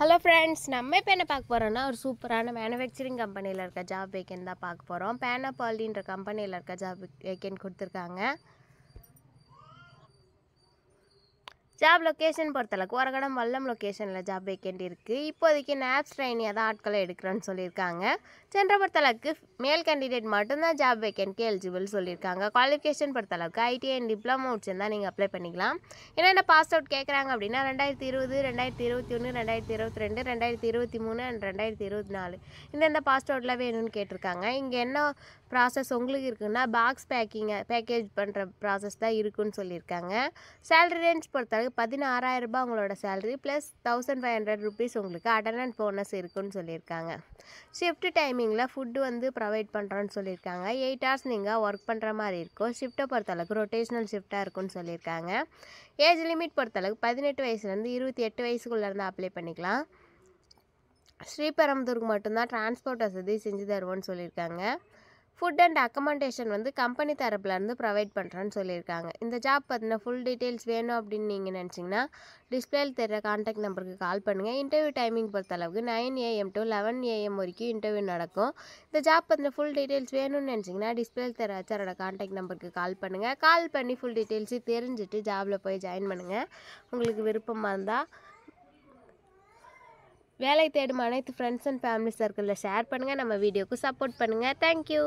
hello friends நம்ம இப்போ என்ன பார்க்க போகிறோம்னா ஒரு சூப்பரான மேனுஃபேக்சரிங் கம்பெனியில் இருக்க ஜாப் வேக்கன் தான் பார்க்க போகிறோம் பேனாபாலின்ற கம்பெனியில் இருக்க ஜாப் வேக்கன் கொடுத்துருக்காங்க ஜாப் லொக்கேஷன் பொறுத்தளவுக்கு ஒரகடம் வல்லம் லொக்கேஷனில் ஜாப் வேக்கெண்ட் இருக்குது இப்போதைக்கு நேப்ஸ் ட்ரைனியாக தான் ஆட்களை எடுக்கிறேன்னு சொல்லியிருக்காங்க சென்ற பொறுத்தளவுக்கு மேல் கேண்டிடேட் மட்டும்தான் ஜாப் வேக்கெண்ட்க்கு எலிஜிபிள் சொல்லியிருக்காங்க குவாலிஃபிகேஷன் பொறுத்தளவுக்கு ஐடிஐ அண்ட் டிப்ளமோ முடிச்சிருந்தால் நீங்கள் அப்ளை பண்ணிக்கலாம் என்னென்ன பாஸ் அவுட் கேட்குறாங்க அப்படின்னா ரெண்டாயிரத்தி இருபது ரெண்டாயிரத்தி இருபத்தி ஒன்று ரெண்டாயிரத்தி இருபத்தி ரெண்டு ரெண்டாயிரத்தி இருபத்தி மூணு அண்ட் ரெண்டாயிரத்தி இருபத்தி நாலு இந்தெந்த பாஸ் அவுட்டில் வேணும்னு கேட்டிருக்காங்க இங்கே என்ன ப்ராசஸ் உங்களுக்கு இருக்குன்னா பாக்ஸ் பேக்கிங்கை பேக்கேஜ் பண்ணுற ப்ராசஸ் தான் இருக்குன்னு சொல்லியிருக்காங்க சேலரி ரேஞ்ச் பொறுத்தளவுக்கு பதினாறாயிரம் ரூபாய் உங்களோட salary plus thousand five hundred rupees உங்களுக்கு அட்டண்டன்ஸ் போனஸ் இருக்குன்னு சொல்லியிருக்காங்க ஷிஃப்ட் டைமிங்கில் ஃபுட்டு வந்து ப்ரொவைட் பண்ணுறோன்னு சொல்லியிருக்காங்க எயிட் ஹவர்ஸ் நீங்கள் ஒர்க் பண்ணுற மாதிரி இருக்கும் ஷிஃப்ட்டை பொறுத்தளவுக்கு ரொட்டேஷனல் ஷிஃப்ட்டாக இருக்கும்னு சொல்லியிருக்காங்க ஏஜ் லிமிட் பொறுத்தளவுக்கு பதினெட்டு வயசுலேருந்து இருபத்தி எட்டு வயசுக்குள்ளேருந்து அப்ளை பண்ணிக்கலாம் ஸ்ரீபெரம்புதூருக்கு மட்டும்தான் டிரான்ஸ்போர்ட் வசதி செஞ்சு தருவோன்னு சொல்லியிருக்காங்க ஃபுட் அண்ட் அக்கமெண்டேஷன் வந்து கம்பெனி தரப்புலேருந்து ப்ரொவைட் பண்ணுறேன்னு சொல்லியிருக்காங்க இந்த ஜாப் பற்றின ஃபுல் டீட்டெயில்ஸ் வேணும் அப்படின்னு நீங்கள் நினச்சிங்கன்னா டிஸ்பிளேயில் தெரிகிற கான்டாக்ட் நம்பருக்கு கால் பண்ணுங்கள் இன்டர்வியூ டைமிங் பொறுத்தளவுக்கு nine AM to eleven AM வரைக்கும் இன்டர்வியூ நடக்கும் இந்த ஜாப் பற்றின ஃபுல் டீட்டெயில்ஸ் வேணும்னு நினச்சிங்கன்னா டிஸ்பிளேயில் தெரிய ஆச்சாரோட கான்டாக்ட் நம்பருக்கு கால் பண்ணுங்கள் கால் பண்ணி ஃபுல் டீட்டெயில்ஸு தெரிஞ்சுட்டு ஜாபில் போய் ஜாயின் பண்ணுங்கள் உங்களுக்கு விருப்பமாக இருந்தால் வேலை தேடும் அனைத்து ஃப்ரெண்ட்ஸ் அண்ட் ஃபேமிலி சர்க்கிளில் ஷேர் பண்ணுங்கள் நம்ம வீடியோக்கு சப்போர்ட் பண்ணுங்கள் தேங்க்யூ